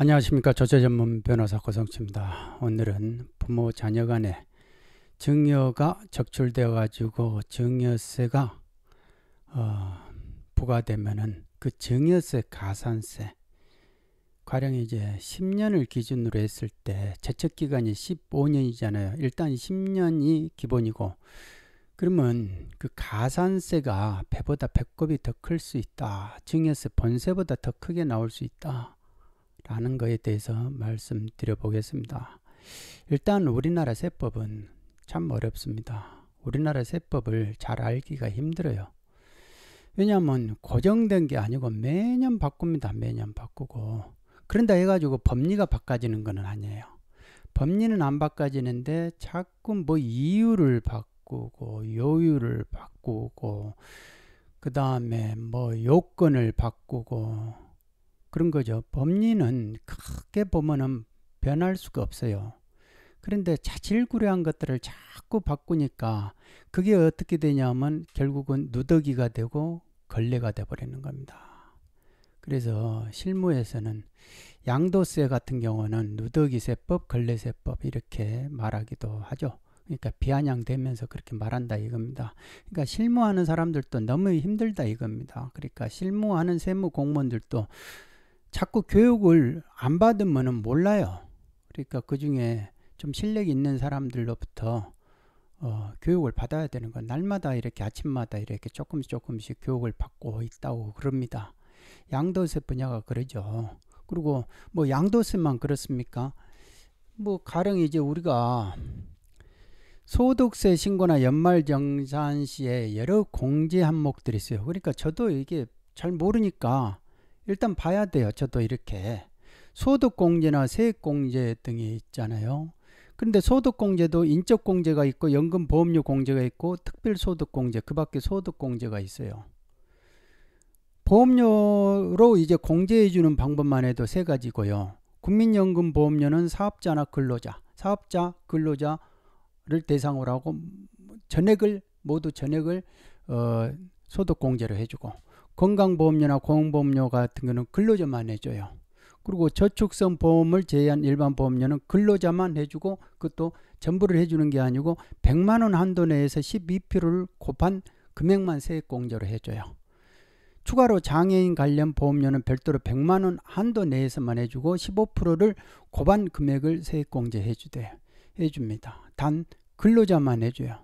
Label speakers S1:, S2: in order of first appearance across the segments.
S1: 안녕하십니까 조세 전문 변호사 고성치입니다. 오늘은 부모 자녀 간에 증여가 적출되어 가지고 증여세가 어, 부과되면은 그 증여세 가산세 가령 이제 10년을 기준으로 했을 때 재척 기간이 15년이잖아요. 일단 10년이 기본이고 그러면 그 가산세가 배보다 배꼽이 더 클 수 있다. 증여세 본세보다 더 크게 나올 수 있다. 라는 것에 대해서 말씀드려 보겠습니다. 일단 우리나라 세법은 참 어렵습니다. 우리나라 세법을 잘 알기가 힘들어요. 왜냐하면 고정된 게 아니고 매년 바꿉니다. 매년 바꾸고 그런다 해가지고 법리가 바꿔지는 것은 아니에요. 법리는 안 바꿔지는데 자꾸 뭐 이유를 바꾸고 요유를 바꾸고 그 다음에 뭐 요건을 바꾸고 그런 거죠. 법리는 크게 보면은 변할 수가 없어요. 그런데 자질구레한 것들을 자꾸 바꾸니까 그게 어떻게 되냐면 결국은 누더기가 되고 걸레가 되버리는 겁니다. 그래서 실무에서는 양도세 같은 경우는 누더기세법, 걸레세법 이렇게 말하기도 하죠. 그러니까 비아냥되면서 그렇게 말한다 이겁니다. 그러니까 실무하는 사람들도 너무 힘들다 이겁니다. 그러니까 실무하는 세무 공무원들도 자꾸 교육을 안 받으면 은 몰라요. 그러니까 그 중에 좀실력 있는 사람들로부터 어, 교육을 받아야 되는 건 날마다 이렇게 아침마다 이렇게 조금씩 조금씩 교육을 받고 있다고 그럽니다. 양도세 분야가 그러죠. 그리고 뭐 양도세만 그렇습니까? 뭐 가령 이제 우리가 소득세 신고나 연말정산 시에 여러 공제 항목들이 있어요. 그러니까 저도 이게 잘 모르니까 일단 봐야 돼요. 저도 이렇게. 소득공제나 세액공제 등이 있잖아요. 그런데 소득공제도 인적공제가 있고 연금보험료공제가 있고 특별소득공제 그 밖에 소득공제가 있어요. 보험료로 이제 공제해주는 방법만 해도 세 가지고요. 국민연금보험료는 사업자나 근로자, 사업자, 근로자를 대상으로 하고 전액을 모두 전액을 어, 소득공제로 해주고 건강보험료나 공보험료 같은 거는 근로자만 해줘요. 그리고 저축성 보험을 제외한 일반 보험료는 근로자만 해주고 그것도 전부를 해주는 게 아니고 100만 원 한도 내에서 12%를 곱한 금액만 세액 공제로 해줘요. 추가로 장애인 관련 보험료는 별도로 100만 원 한도 내에서만 해주고 15%를 고반 금액을 세액 공제해 주대 해줍니다. 단 근로자만 해줘요.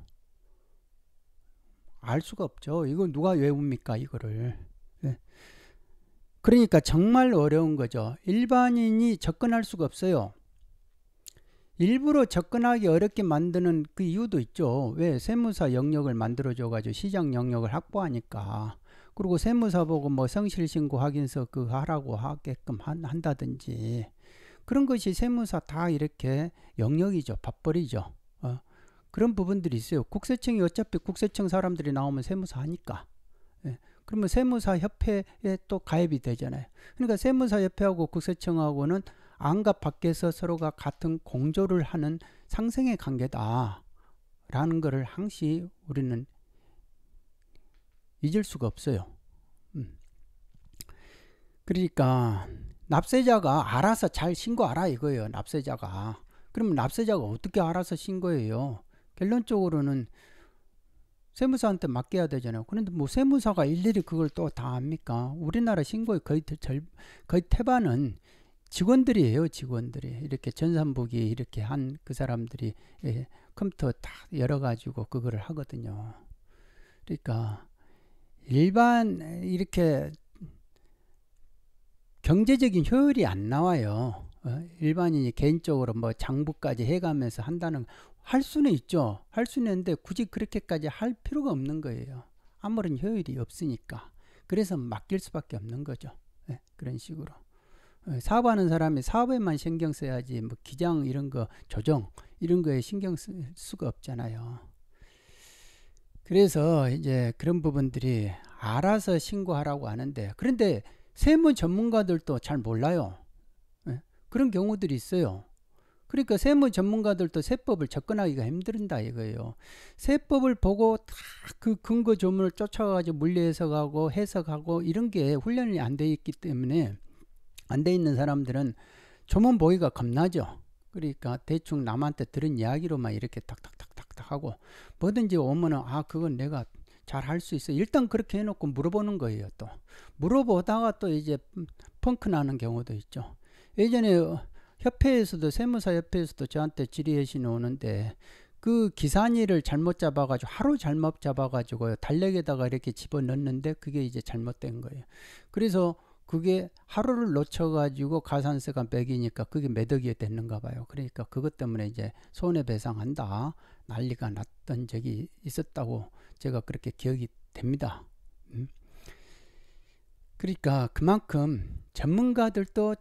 S1: 알 수가 없죠. 이건 누가 외웁니까, 이거를. 네. 그러니까 정말 어려운 거죠. 일반인이 접근할 수가 없어요. 일부러 접근하기 어렵게 만드는 그 이유도 있죠. 왜? 세무사 영역을 만들어줘가지고 시장 영역을 확보하니까. 그리고 세무사 보고 뭐 성실신고 확인서 그 하라고 하게끔 한, 한다든지. 그런 것이 세무사 다 이렇게 영역이죠. 밥벌이죠. 그런 부분들이 있어요. 국세청이 어차피 국세청 사람들이 나오면 세무사 하니까. 예. 그러면 세무사 협회에 또 가입이 되잖아요. 그러니까 세무사 협회하고 국세청하고는 안과 밖에서 서로가 같은 공조를 하는 상생의 관계다라는 것을 항시 우리는 잊을 수가 없어요. 음. 그러니까 납세자가 알아서 잘 신고하라 이거예요. 납세자가. 그러면 납세자가 어떻게 알아서 신고해요? 결론적으로는 세무사한테 맡겨야 되잖아요. 그런데 뭐 세무사가 일일이 그걸 또 다 합니까? 우리나라 신고의 거의 절, 거의 태반은 직원들이에요, 직원들이. 이렇게 전산부기 이렇게 한 그 사람들이 예, 컴퓨터 다 열어가지고 그거를 하거든요. 그러니까 일반 이렇게 경제적인 효율이 안 나와요. 어? 일반인이 개인적으로 뭐 장부까지 해가면서 한다는 할 수는 있죠. 할 수는 있는데 굳이 그렇게까지 할 필요가 없는 거예요. 아무런 효율이 없으니까. 그래서 맡길 수밖에 없는 거죠. 네, 그런 식으로. 예, 사업하는 사람이 사업에만 신경 써야지 뭐 기장 이런 거 조정 이런 거에 신경 쓸 수가 없잖아요. 그래서 이제 그런 부분들이 알아서 신고하라고 하는데 그런데 세무 전문가들도 잘 몰라요. 네, 그런 경우들이 있어요. 그러니까 세무 전문가들도 세법을 접근하기가 힘들다 이거예요. 세법을 보고 다그 근거 조문을 쫓아가지고 물리 해석하고 해석하고 이런 게 훈련이 안 돼 있기 때문에 안 돼 있는 사람들은 조문 보기가 겁나죠. 그러니까 대충 남한테 들은 이야기로만 이렇게 탁탁탁탁탁 하고 뭐든지 오면은 아 그건 내가 잘 할 수 있어. 일단 그렇게 해놓고 물어보는 거예요, 또. 물어보다가 또 이제 펑크 나는 경우도 있죠. 예전에 협회에서도 세무사 협회에서도 저한테 질의해신 오는데 그 기산일을 잘못 잡아가지고 하루 잘못 잡아가지고 달력에다가 이렇게 집어넣는데 그게 이제 잘못된 거예요. 그래서 그게 하루를 놓쳐가지고 가산세가 매기니까 그게 매덕이 됐는가 봐요. 그러니까 그것 때문에 이제 손해배상한다 난리가 났던 적이 있었다고 제가 그렇게 기억이 됩니다. 음. 그러니까 그만큼 전문가들도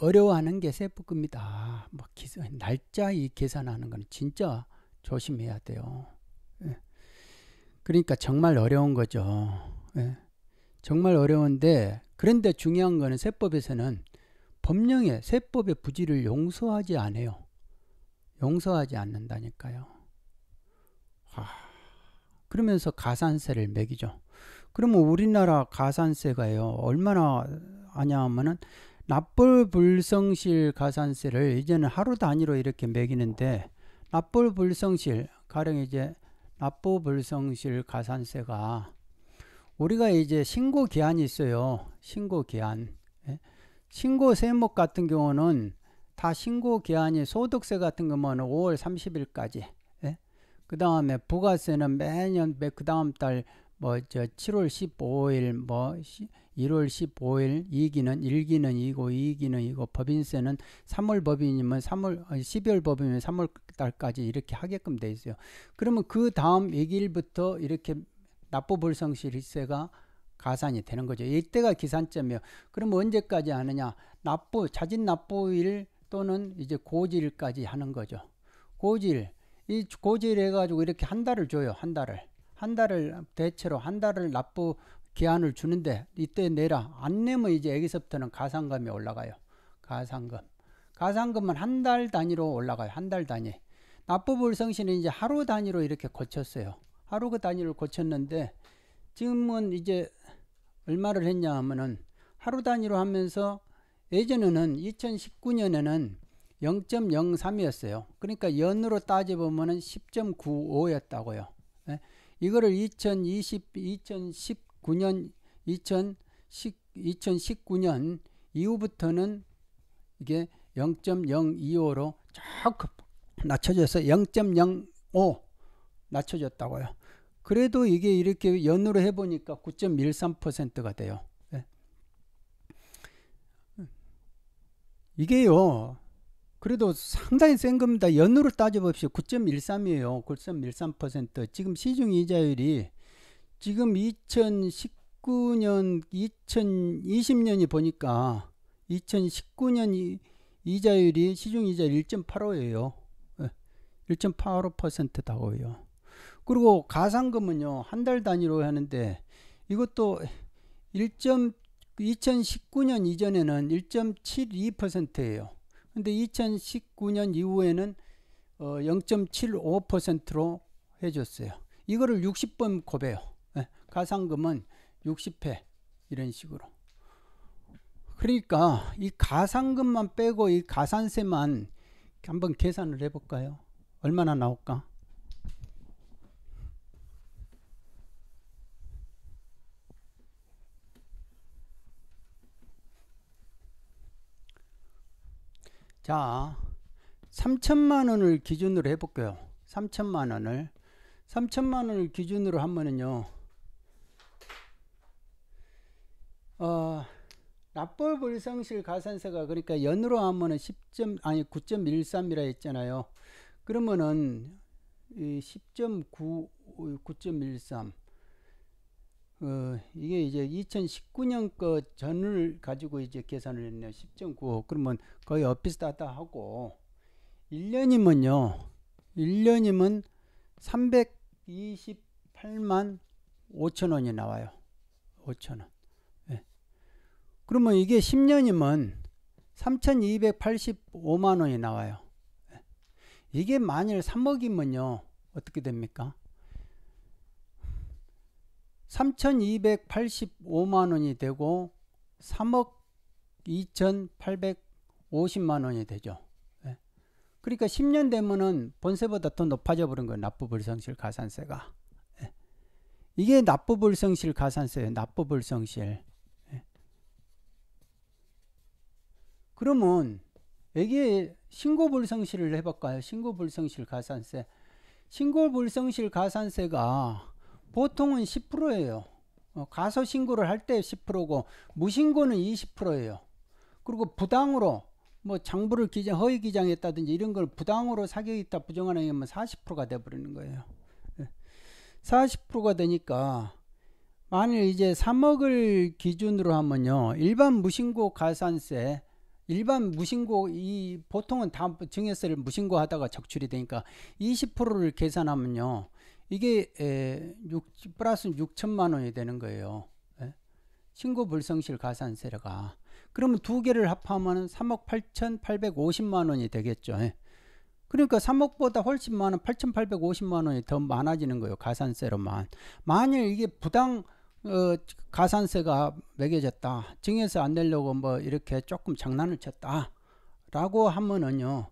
S1: 어려워하는 게세법입니다뭐 기사, 날짜 이 계산하는 건 진짜 조심해야 돼요. 예. 그러니까 정말 어려운 거죠. 예. 정말 어려운데 그런데 중요한 거는 세법에서는 법령에 세법의 부지를 용서하지 않아요. 용서하지 않는다니까요. 아, 그러면서 가산세를 매기죠. 그러면 우리나라 가산세가요. 얼마나 아냐 하면은 납불 불성실 가산세를 이제는 하루 단위로 이렇게 매기는데 납불 불성실 가령 이제 납부 불성실 가산세가 우리가 이제 신고 기한이 있어요. 신고 기한. 예? 신고 세목 같은 경우는 다 신고 기한이 소득세 같은 거면 5월 30일까지. 예? 그 다음에 부가세는 매년 그 다음 달 뭐 저 7월 15일 뭐, 뭐 1월 15일 2기는 1기는 2고 2기는 2고 법인세는 3월 법인이면 3월 12월 어, 법인이면 3월 달까지 이렇게 하게끔 돼 있어요. 그러면 그 다음 1일부터 이렇게 납부불성실세가 가산이 되는 거죠. 이때가 기산점이에요. 그럼 언제까지 하느냐? 납부 자진 납부일 또는 이제 고지일까지 하는 거죠. 고지일 이 고지일 해가지고 이렇게 한 달을 줘요. 한 달을 한 달을 대체로 한 달을 납부 기한을 주는데 이때 내라 안 내면 이제 여기서부터는 가상금이 올라가요. 가상금가상금은한 달 단위로 올라가요. 한 달 단위. 납부불성신은 이제 하루 단위로 이렇게 고쳤어요. 하루 그 단위를 고쳤는데 지금은 이제 얼마를 했냐 하면은 하루 단위로 하면서 예전에는 2019년에는 0.03이었어요. 그러니까 연으로 따져보면은 10.95였다고요. 예? 이거를 2020, 2010 2019년 2010, 2019년 이후부터는 이게 0.025로 조금 낮춰져서 0.05 낮춰졌다고요. 그래도 이게 이렇게 연으로 해보니까 9.13%가 돼요. 네. 이게요. 그래도 상당히 센 겁니다. 연으로 따져봅시다. 9.13이에요. 9.13%. 지금 시중이자율이 지금 2019년, 2020년이 보니까 2019년 이, 이자율이 시중이자 1.85예요. 1.85%다고요. 예, 그리고 가상금은요 한 달 단위로 하는데 이것도 1. 2019년 이전에는 1.72%예요. 근데 2019년 이후에는 어 0.75%로 해줬어요. 이거를 60번 곱해요. 가상금은 60회 이런 식으로 그러니까 이 가상금만 빼고 이 가산세만 한번 계산을 해볼까요? 얼마나 나올까? 자, 3천만 원을 기준으로 해볼게요. 3천만 원을 3천만 원을 기준으로 하면은요. 어, 납부 불성실 가산세가 그러니까 연으로 하면은 10점 아니 9.13이라 했잖아요. 그러면은 이10.9 9.13 어, 이게 이제 2019년 거 전을 가지고 이제 계산을 했네요. 1 0 9 그러면 거의 엇비슷하다 하고 1년이면요. 1년이면 328만 5천 원이 나와요. 5천 원. 그러면 이게 10년이면 3,285만 원이 나와요. 이게 만일 3억이면요. 어떻게 됩니까? 3,285만 원이 되고 3억 2,850만 원이 되죠. 예. 그러니까 10년 되면은 본세보다 더 높아져 버린 거예요. 납부불성실 가산세가. 예. 이게 납부불성실 가산세예요. 납부불성실. 그러면 여기에 신고불성실을 해볼까요? 신고불성실 가산세. 신고불성실 가산세가 보통은 10%예요. 어, 가서 신고를 할 때 10%고 무신고는 20%예요. 그리고 부당으로 뭐 장부를 기장 허위 기장했다든지 이런 걸 부당으로 사격했다 부정하는 경우면 40%가 뭐 돼 버리는 거예요. 40%가 예. 되니까 만일 이제 3억을 기준으로 하면요. 일반 무신고 가산세 일반 무신고 이 보통은 다 증여세를 무신고 하다가 적출이 되니까 20%를 계산하면요. 이게 에 6, 플러스 6천만 원이 되는 거예요. 에? 예? 신고 불성실 가산세가. 그러면 두 개를 합하면 3억 8,850만 원이 되겠죠. 에? 예? 그러니까 3억보다 훨씬 많은 8,850만 원이 더 많아지는 거예요. 가산세로만. 만일 이게 부당 어, 가산세가 매겨졌다. 증여세 안 내려고 뭐 이렇게 조금 장난을 쳤다. 라고 하면은요.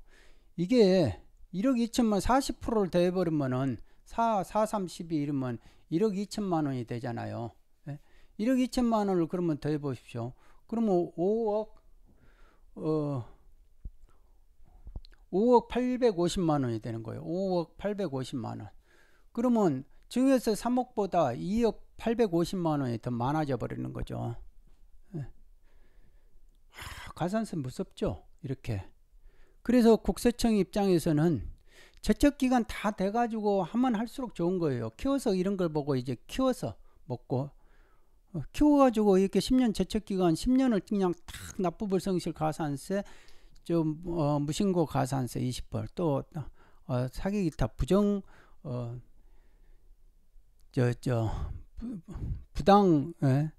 S1: 이게 1억 2천만 40%를 대해버리면은 4, 4, 3, 12 이러면 1억 2천만 원이 되잖아요. 1억 예? 2천만 원을 그러면 더해보십시오. 그러면 5억, 어, 5억 850만 원이 되는 거예요. 5억 850만 원. 그러면 증여세 3억보다 2억 850만 원이 더 많아져 버리는 거죠. 아, 가산세 무섭죠. 이렇게. 그래서 국세청 입장에서는 저적 기간 다 돼가지고 하면 할수록 좋은 거예요. 키워서 이런 걸 보고 이제 키워서 먹고 어, 키워가지고 이렇게 10년 저척 기간 10년을 그냥 탁 납부불성실 가산세 좀 어, 무신고 가산세 20벌 또 어, 사기 기타 부정 어, 저, 저, 부당 예?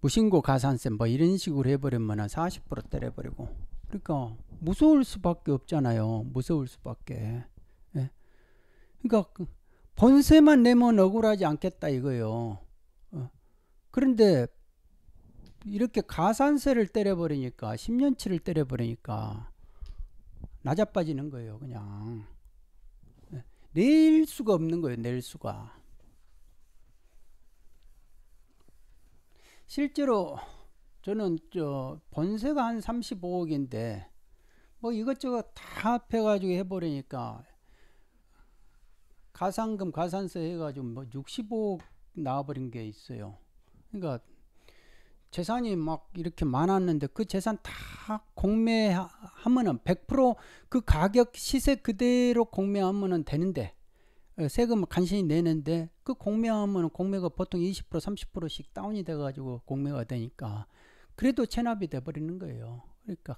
S1: 무신고 뭐 가산세 뭐 이런 식으로 해버리면 40% 때려버리고 그러니까 무서울 수밖에 없잖아요. 무서울 수밖에. 예? 그러니까 그 본세만 내면 억울하지 않겠다 이거요. 예 어. 그런데 이렇게 가산세를 때려버리니까 10년치를 때려버리니까 낮아빠지는 거예요. 그냥 예. 낼 수가 없는 거예요. 낼 수가. 실제로 저는 저 본세가 한 35억인데 뭐 이것저것 다 합해가지고 해버리니까 가산금 가산세 해가지고 뭐 65억 나와버린 게 있어요. 그러니까 재산이 막 이렇게 많았는데 그 재산 다 공매하면은 100%그 가격 시세 그대로 공매하면은 되는데 예, 세금을 간신히 내는데 그 공매하면 공매가 보통 20% 30%씩 다운이 돼가지고 공매가 되니까 그래도 체납이 돼버리는 거예요. 그러니까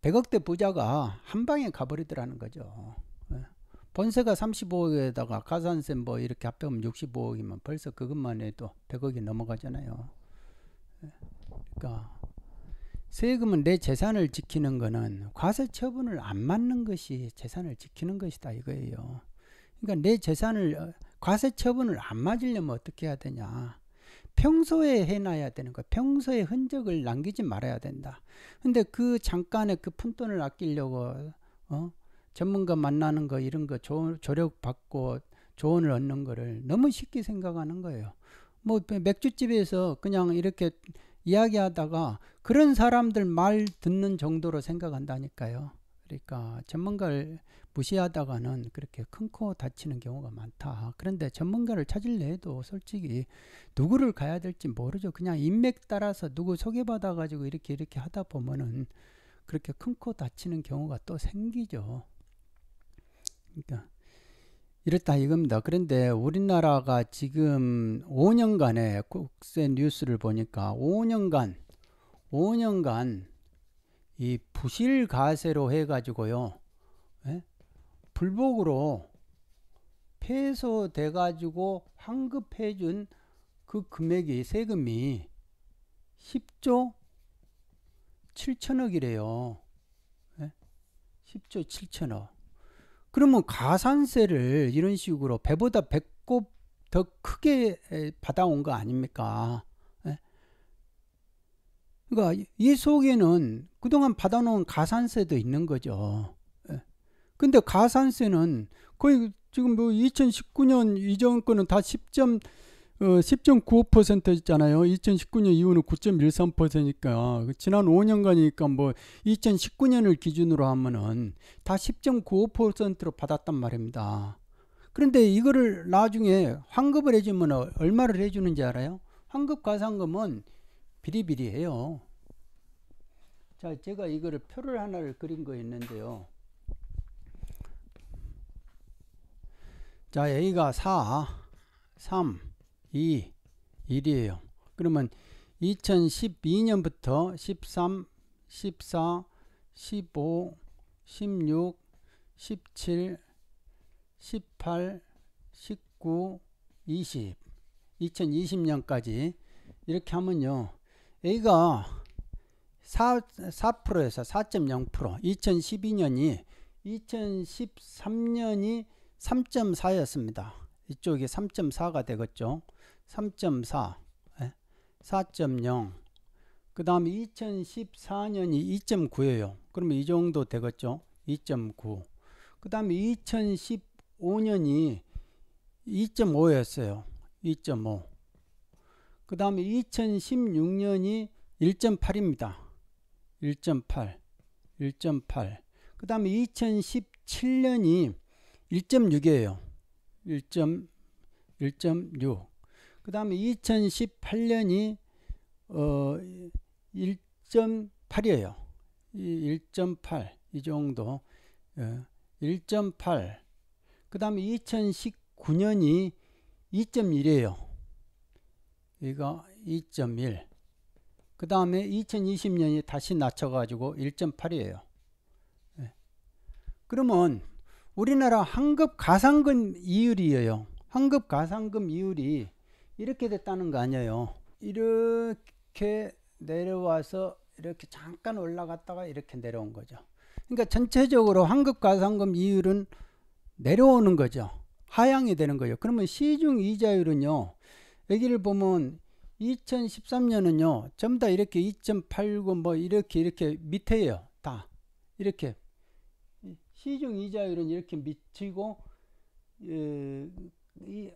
S1: 100억대 부자가 한 방에 가버리더라는 거죠. 예. 본세가 35억에다가 가산세 뭐 이렇게 합병하면 65억이면 벌써 그것만 해도 100억이 넘어가잖아요. 예. 그러니까 세금은 내 재산을 지키는 거는 과세 처분을 안 맞는 것이 재산을 지키는 것이다 이거예요. 그러니까 내 재산을 어, 과세 처분을 안 맞으려면 어떻게 해야 되냐? 평소에 해놔야 되는 거야. 평소에 흔적을 남기지 말아야 된다. 근데 그 잠깐의 그 푼돈을 아끼려고 어? 전문가 만나는 거 이런 거 조, 조력 받고 조언을 얻는 거를 너무 쉽게 생각하는 거예요. 뭐 맥주집에서 그냥 이렇게 이야기하다가 그런 사람들 말 듣는 정도로 생각한다니까요. 그러니까 전문가를 무시하다가는 그렇게 큰코 다치는 경우가 많다. 그런데 전문가를 찾을래도 솔직히 누구를 가야 될지 모르죠. 그냥 인맥 따라서 누구 소개받아 가지고 이렇게 이렇게 하다 보면은 그렇게 큰코 다치는 경우가 또 생기죠. 그러니까 이렇다 이겁니다. 그런데 우리나라가 지금 5년간의 국세 뉴스를 보니까 5년간 5년간 이 부실 가세로 해가지고요. 불복으로 폐소돼 가지고 환급해 준 그 금액이 세금이 10조 7천억이래요. 네? 예? 10조 7천억. 그러면 가산세를 이런 식으로 배보다 1 0더 크게 받아온 거 아닙니까? 네? 그러니까 이 속에는 그동안 받아놓은 가산세도 있는 거죠. 근데 가산세는 거의 지금 뭐 2019년 이전 거는 다 10점 어, 10.95%였잖아요. 2019년 이후는 9.13%니까 그 지난 5년간이니까 뭐 2019년을 기준으로 하면은 다 10.95%로 받았단 말입니다. 그런데 이거를 나중에 환급을 해주면 얼마를 해주는지 알아요? 환급 가산금은 비리비리해요. 자, 제가 이거를 표를 하나를 그린 거 있는데요. 자 A가 4 3 2 1이에요 그러면 2012년부터 13 14 15 16 17 18 19 20 2020년까지 이렇게 하면요 A가 4, 4%에서 4.0% 2012년이 2013년이 3.4였습니다. 이쪽이 3.4가 되겠죠. 3.4, 4.0. 그 다음에 2014년이 2.9예요. 그러면 이 정도 되겠죠. 2.9. 그 다음에 2015년이 2.5였어요. 2.5. 그 다음에 2016년이 1.8입니다. 1.8, 1.8. 그 다음에 2017년이 1.6이에요. 1.1.6. 그 다음에 2018년이 어 1.8이에요. 이1.8 이 정도. 1.8. 예, 그 다음에 2019년이 2.1이에요. 이거 2.1. 그 다음에 2020년이 다시 낮춰가지고 1.8이에요. 예. 그러면 우리나라 환급 가상금 이율이에요. 환급 가상금 이율이 이렇게 됐다는 거 아니에요. 이렇게 내려와서 이렇게 잠깐 올라갔다가 이렇게 내려온 거죠. 그러니까 전체적으로 환급 가상금 이율은 내려오는 거죠. 하향이 되는 거예요. 그러면 시중 이자율은요. 여기를 보면 2013년은요. 전부 다 이렇게 2.89뭐 이렇게 이렇게 밑에요. 다 이렇게 시중 이자율은 이렇게 미치고 예, 이,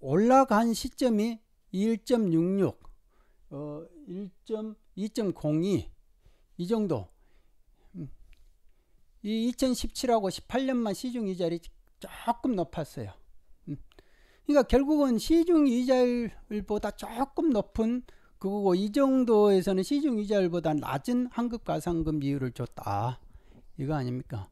S1: 올라간 시점이 1.66, 어, 1.2.02 이 정도. 음. 이 2017하고 18년만 시중 이자율이 조금 높았어요. 음. 그러니까 결국은 시중 이자율보다 조금 높은 그거고 이 정도에서는 시중 이자율보다 낮은 한국 가상금 비율을 줬다. 이거 아닙니까?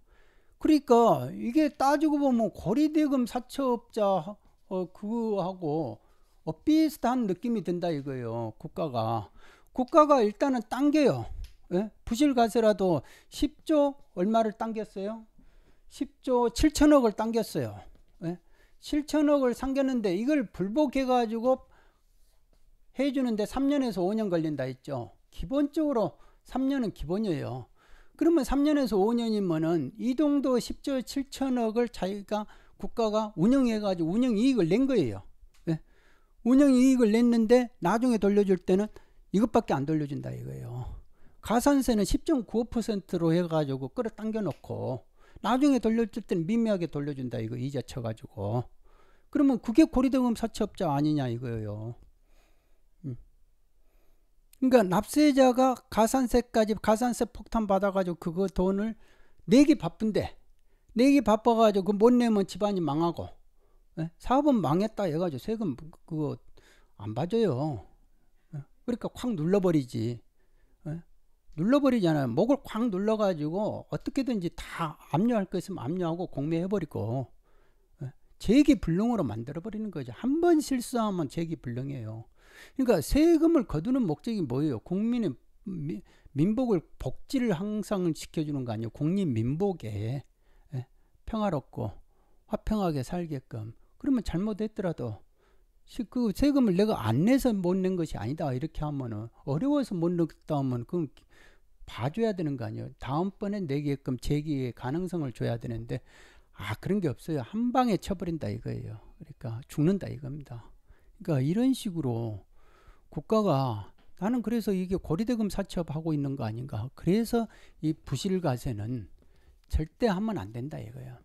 S1: 그러니까 이게 따지고 보면 고리대금 사채업자 어, 그거하고 어, 비슷한 느낌이 든다 이거예요. 국가가 국가가 일단은 당겨요. 예? 부실가세라도 10조 얼마를 당겼어요? 10조 7천억을 당겼어요. 예? 7천억을 당겼는데 이걸 불복해가지고 해주는데 3년에서 5년 걸린다 했죠. 기본적으로 3년은 기본이에요. 그러면 3년에서 5년이면은 이동도 10조 7천억을 자기가 국가가 운영해가지고 운영 이익을 낸 거예요. 네? 운영 이익을 냈는데 나중에 돌려줄 때는 이것밖에 안 돌려준다 이거예요. 가산세는 10.95%로 해가지고 끌어당겨 놓고 나중에 돌려줄 때는 미미하게 돌려준다 이거 이자 쳐가지고 그러면 그게 고리대금 사채업자 아니냐 이거예요. 그러니까 납세자가 가산세까지 가산세 폭탄 받아가지고 그거 돈을 내기 바쁜데 내기 바빠가지고 그못 내면 집안이 망하고 예? 사업은 망했다 해가지고 세금 그거 안받줘요 예? 그러니까 콱 눌러버리지. 예? 눌러버리잖아요. 목을 콱 눌러가지고 어떻게든지 다 압류할 거 있으면 압류하고 공매해버리고 재기불능으로 예? 만들어버리는 거죠. 한 번 실수하면 재기불능이에요. 그러니까 세금을 거두는 목적이 뭐예요? 국민의 미, 민복을 복지를 항상 시켜주는거 아니에요? 국민 민복에 예? 평화롭고 화평하게 살게끔 그러면 잘못했더라도 그 세금을 내가 안 내서 못 낸 것이 아니다 이렇게 하면은 어려워서 못 냈다 하면 그건 봐줘야 되는 거 아니에요? 다음번에 내게끔 제기의 가능성을 줘야 되는데 아 그런 게 없어요. 한 방에 쳐버린다 이거예요. 그러니까 죽는다 이겁니다. 그러니까 이런 식으로 국가가 나는 그래서 이게 고리대금 사채업하고 있는 거 아닌가. 그래서 이부실가세는 절대 하면 안 된다 이거예요.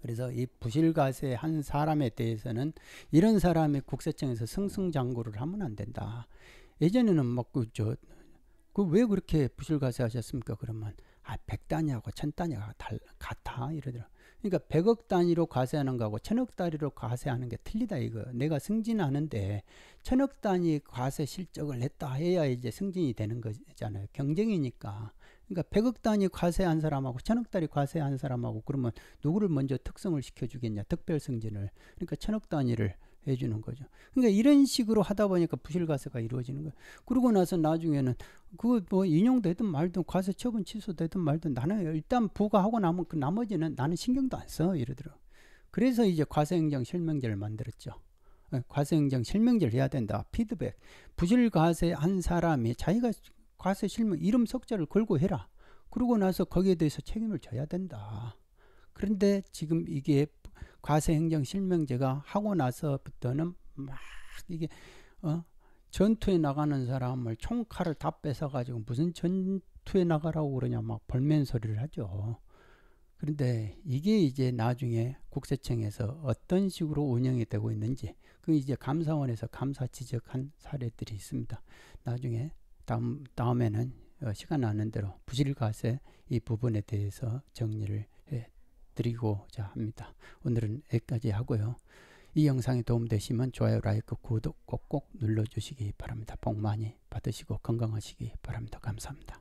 S1: 그래서 이부실가세한 사람에 대해서는 이런 사람이 국세청에서 승승장구를 하면 안 된다. 예전에는 막그저 뭐 그왜 그렇게 부실가세 하셨습니까? 그러면 아 백단위하고 천단위가 달 같아 이러더라. 그러니까 100억 단위로 과세하는 거하고 천억 단위로 과세하는 게 틀리다 이거. 내가 승진하는데 천억 단위 과세 실적을 했다 해야 이제 승진이 되는 거잖아요. 경쟁이니까. 그러니까 100억 단위 과세한 사람하고 천억 단위 과세한 사람하고 그러면 누구를 먼저 특성을 시켜주겠냐. 특별 승진을. 그러니까 천억 단위를 해주는 거죠. 그러니까 이런 식으로 하다 보니까 부실과세가 이루어지는 거예요. 그러고 나서 나중에는 그거 뭐 인용되든 말든 과세 처분 취소되든 말든 나는 일단 부과하고 나면 그 나머지는 나는 신경도 안 써. 이러더라. 그래서 이제 과세행정 실명제를 만들었죠. 예, 과세행정 실명제를 해야 된다. 피드백. 부실과세 한 사람이 자기가 과세 실명 이름 석자를 걸고 해라. 그러고 나서 거기에 대해서 책임을 져야 된다. 그런데 지금 이게 과세행정 실명제가 하고 나서부터는 막 이게 어 전투에 나가는 사람을 총칼을 다 뺏어가지고 무슨 전투에 나가라고 그러냐 막 벌면 소리를 하죠. 그런데 이게 이제 나중에 국세청에서 어떤 식으로 운영이 되고 있는지 그 이제 감사원에서 감사 지적한 사례들이 있습니다. 나중에 다음 다음에는 어, 시간 나는 대로 부실과세 이 부분에 대해서 정리를 해 드리고자 합니다. 오늘은 여기까지 하고요. 이 영상이 도움되시면 좋아요, 라이크, 구독 꼭꼭 눌러주시기 바랍니다. 복 많이 받으시고 건강하시기 바랍니다. 감사합니다.